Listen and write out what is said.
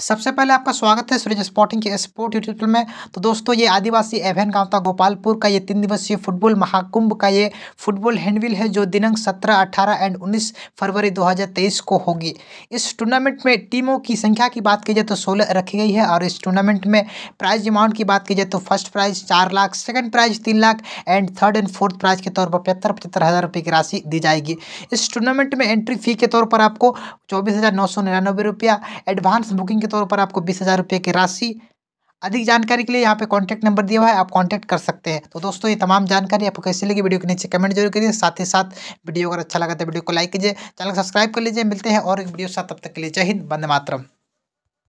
सबसे पहले आपका स्वागत है सूरज स्पोर्टिंग के स्पोर्ट यूट्यूब में तो दोस्तों ये आदिवासी एवेन गांव था गोपालपुर का ये तीन दिवसीय फुटबॉल महाकुंभ का ये फुटबॉल हैंडविल है जो दिनांक 17, 18 एंड 19 फरवरी 2023 को होगी इस टूर्नामेंट में टीमों की संख्या की बात की जाए तो सोलह रखी गई है और इस टूर्नामेंट में प्राइज अमाउंट की बात की जाए तो फर्स्ट प्राइज चार लाख सेकेंड प्राइज तीन lakh and third and fourth prize के तौर पर पचहत्तर पचहत्तर हज़ार रुपये की राशि दी जाएगी इस टूर्नामेंट में एंट्री फी के तौर पर आपको चौबीस हज़ार नौ सौ रुपया एडवांस बुकिंग के तौर पर आपको बीस हज़ार रुपये की राशि अधिक जानकारी के लिए यहाँ पे कॉन्टैक्ट नंबर दिया हुआ है आप कॉन्टैक्ट कर सकते हैं तो दोस्तों ये तमाम जानकारी आपको कैसी लगी वीडियो के नीचे कमेंट जरूर करिए साथ ही साथ वीडियो अगर अच्छा लगा तो वीडियो को लाइक कीजिए चैनल सब्सक्राइब कर लीजिए मिलते हैं और एक वीडियो साथ तब तक के लिए जय हिंद बंद मातरम